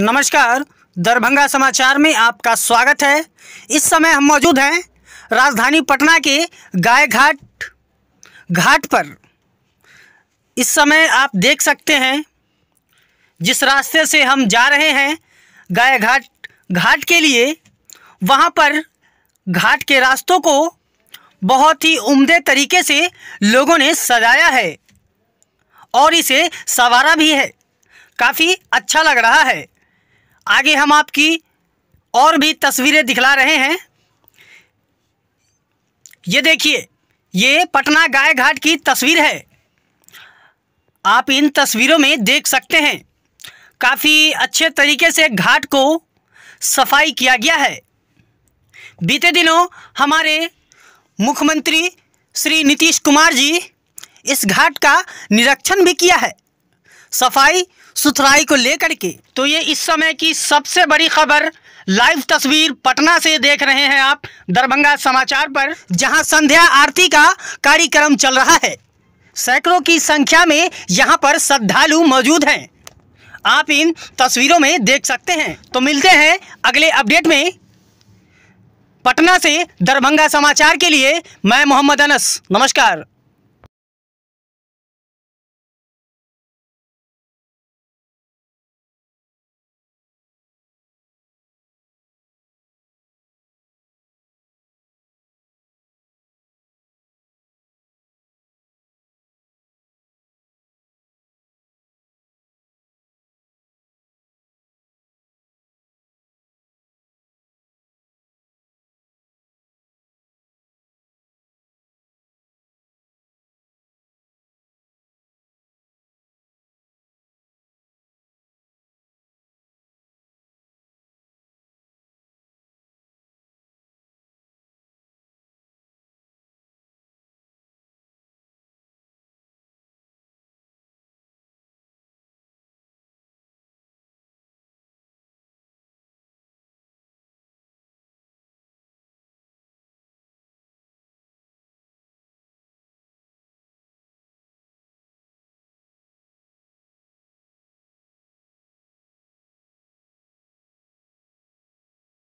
नमस्कार दरभंगा समाचार में आपका स्वागत है इस समय हम मौजूद हैं राजधानी पटना के गाय घाट घाट पर इस समय आप देख सकते हैं जिस रास्ते से हम जा रहे हैं गाय घाट घाट के लिए वहाँ पर घाट के रास्तों को बहुत ही उम्दे तरीके से लोगों ने सजाया है और इसे सवारा भी है काफ़ी अच्छा लग रहा है आगे हम आपकी और भी तस्वीरें दिखला रहे हैं ये देखिए ये पटना गाय घाट की तस्वीर है आप इन तस्वीरों में देख सकते हैं काफ़ी अच्छे तरीके से घाट को सफाई किया गया है बीते दिनों हमारे मुख्यमंत्री श्री नीतीश कुमार जी इस घाट का निरीक्षण भी किया है सफाई सुथराई को लेकर के तो ये इस समय की सबसे बड़ी खबर लाइव तस्वीर पटना से देख रहे हैं आप दरभंगा समाचार पर जहां संध्या आरती का कार्यक्रम चल रहा है सैकड़ों की संख्या में यहां पर श्रद्धालु मौजूद हैं आप इन तस्वीरों में देख सकते हैं तो मिलते हैं अगले अपडेट में पटना से दरभंगा समाचार के लिए मैं मोहम्मद अनस नमस्कार